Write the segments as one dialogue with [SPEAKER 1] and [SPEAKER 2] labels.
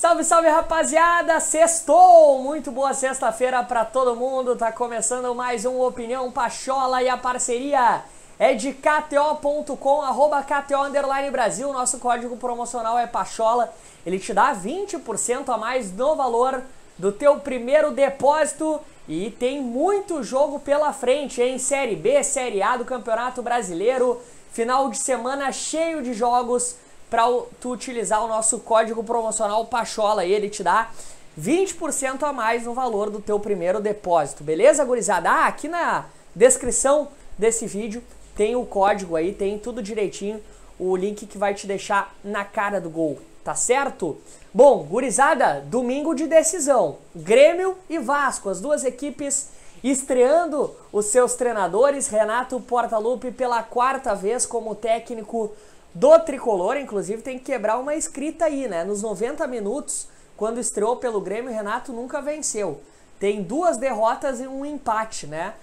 [SPEAKER 1] Salve, salve rapaziada! Sextou! Muito boa sexta-feira para todo mundo. Tá começando mais um Opinião Pachola e a parceria é de KTO.com, arroba KTO Underline Brasil. Nosso código promocional é Pachola. Ele te dá 20% a mais no valor do teu primeiro depósito. E tem muito jogo pela frente, hein? Série B, Série A do Campeonato Brasileiro. Final de semana cheio de jogos para tu utilizar o nosso código promocional Pachola e ele te dá 20% a mais no valor do teu primeiro depósito, beleza, gurizada? Ah, aqui na descrição desse vídeo tem o código aí, tem tudo direitinho, o link que vai te deixar na cara do gol, tá certo? Bom, gurizada, domingo de decisão. Grêmio e Vasco, as duas equipes estreando os seus treinadores, Renato Portaluppi pela quarta vez como técnico do tricolor, inclusive, tem que quebrar uma escrita aí, né? Nos 90 minutos, quando estreou pelo Grêmio, Renato nunca venceu. Tem duas derrotas e um empate, né?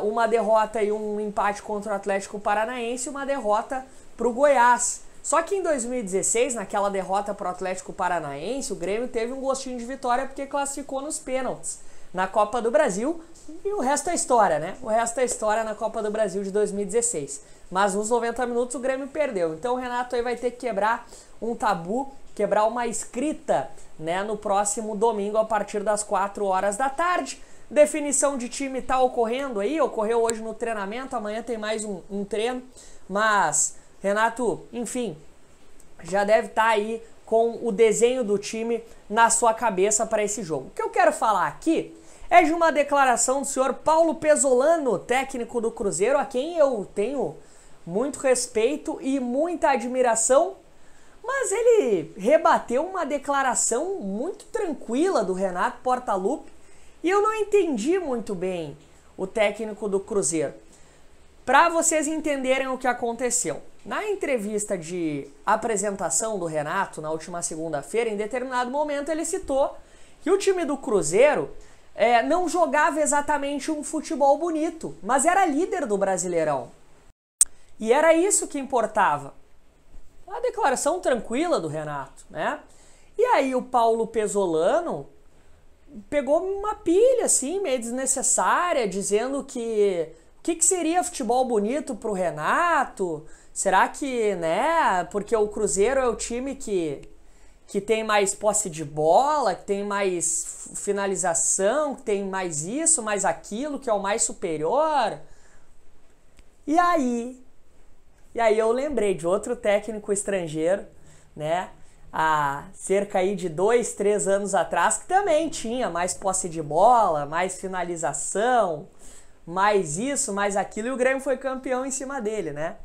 [SPEAKER 1] Uh, uma derrota e um empate contra o Atlético Paranaense e uma derrota para o Goiás. Só que em 2016, naquela derrota para o Atlético Paranaense, o Grêmio teve um gostinho de vitória porque classificou nos pênaltis na Copa do Brasil e o resto é história, né? O resto é história na Copa do Brasil de 2016. Mas nos 90 minutos o Grêmio perdeu. Então o Renato aí vai ter que quebrar um tabu, quebrar uma escrita, né, no próximo domingo a partir das 4 horas da tarde. Definição de time tá ocorrendo aí, ocorreu hoje no treinamento, amanhã tem mais um, um treino, mas Renato, enfim, já deve estar tá aí com o desenho do time na sua cabeça para esse jogo. O que eu quero falar aqui é de uma declaração do senhor Paulo Pesolano, técnico do Cruzeiro, a quem eu tenho muito respeito e muita admiração, mas ele rebateu uma declaração muito tranquila do Renato Portaluppi e eu não entendi muito bem o técnico do Cruzeiro. Para vocês entenderem o que aconteceu, na entrevista de apresentação do Renato na última segunda-feira, em determinado momento ele citou que o time do Cruzeiro é, não jogava exatamente um futebol bonito, mas era líder do Brasileirão. E era isso que importava. A declaração tranquila do Renato, né? E aí o Paulo Pesolano pegou uma pilha assim, meio desnecessária, dizendo que o que, que seria futebol bonito para o Renato? Será que, né? Porque o Cruzeiro é o time que que tem mais posse de bola, que tem mais finalização, que tem mais isso, mais aquilo, que é o mais superior. E aí, e aí eu lembrei de outro técnico estrangeiro, né? Há cerca aí de dois, três anos atrás, que também tinha mais posse de bola, mais finalização, mais isso, mais aquilo, e o Grêmio foi campeão em cima dele, né?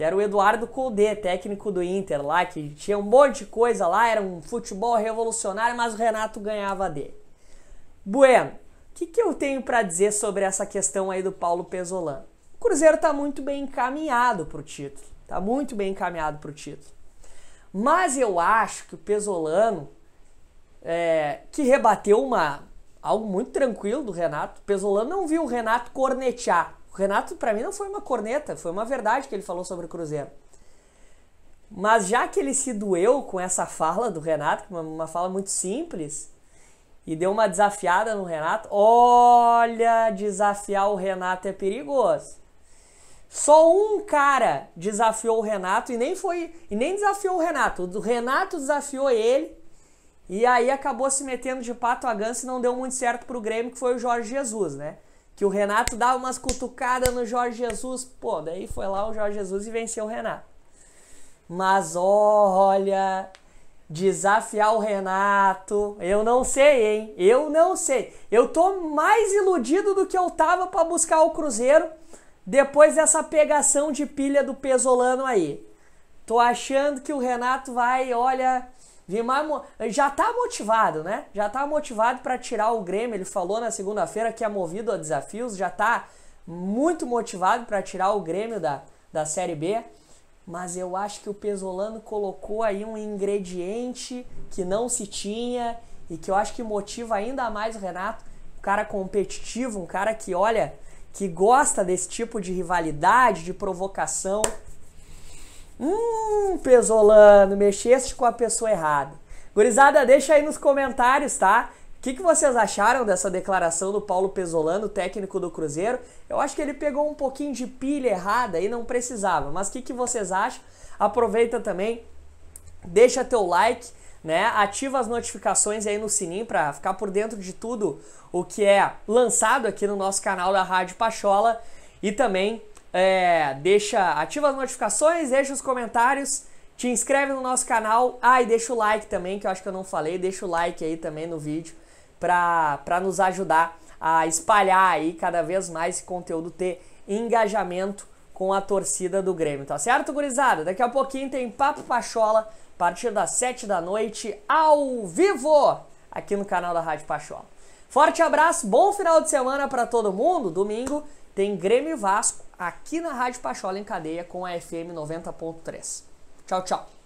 [SPEAKER 1] que era o Eduardo Colde, técnico do Inter lá, que tinha um monte de coisa lá, era um futebol revolucionário, mas o Renato ganhava dele. Bueno, o que, que eu tenho para dizer sobre essa questão aí do Paulo Pesolano? O Cruzeiro tá muito bem encaminhado pro título, tá muito bem encaminhado pro título. Mas eu acho que o Pesolano, é, que rebateu uma algo muito tranquilo do Renato, o Pesolano não viu o Renato cornetear, o Renato, para mim, não foi uma corneta, foi uma verdade que ele falou sobre o Cruzeiro. Mas já que ele se doeu com essa fala do Renato, uma, é uma fala muito simples, e deu uma desafiada no Renato, olha, desafiar o Renato é perigoso. Só um cara desafiou o Renato e nem foi e nem desafiou o Renato. O Renato desafiou ele e aí acabou se metendo de pato a ganso e não deu muito certo pro Grêmio, que foi o Jorge Jesus, né? que o Renato dava umas cutucadas no Jorge Jesus. Pô, daí foi lá o Jorge Jesus e venceu o Renato. Mas olha, desafiar o Renato, eu não sei, hein? Eu não sei. Eu tô mais iludido do que eu tava para buscar o Cruzeiro depois dessa pegação de pilha do Pesolano aí. Tô achando que o Renato vai, olha, vir mais já tá motivado, né? Já tá motivado para tirar o Grêmio. Ele falou na segunda-feira que é movido a desafios, já tá muito motivado para tirar o Grêmio da, da Série B. Mas eu acho que o Pesolano colocou aí um ingrediente que não se tinha e que eu acho que motiva ainda mais o Renato, um cara competitivo, um cara que olha, que gosta desse tipo de rivalidade, de provocação. Hum, Pesolano, mexeste com a pessoa errada. Gurizada, deixa aí nos comentários, tá? O que, que, vocês acharam dessa declaração do Paulo Pesolano, técnico do Cruzeiro? Eu acho que ele pegou um pouquinho de pilha errada e não precisava. Mas o que, que vocês acham? Aproveita também, deixa teu like, né? Ativa as notificações aí no sininho para ficar por dentro de tudo o que é lançado aqui no nosso canal da Rádio Pachola e também é, deixa, ativa as notificações, deixa os comentários, te inscreve no nosso canal. Ah, e deixa o like também, que eu acho que eu não falei. Deixa o like aí também no vídeo pra, pra nos ajudar a espalhar aí cada vez mais esse conteúdo, ter engajamento com a torcida do Grêmio, tá certo, gurizada? Daqui a pouquinho tem Papo Pachola, a partir das 7 da noite, ao vivo, aqui no canal da Rádio Pachola. Forte abraço, bom final de semana para todo mundo. Domingo tem Grêmio e Vasco aqui na Rádio Pachola em cadeia com a FM 90.3. Tchau, tchau.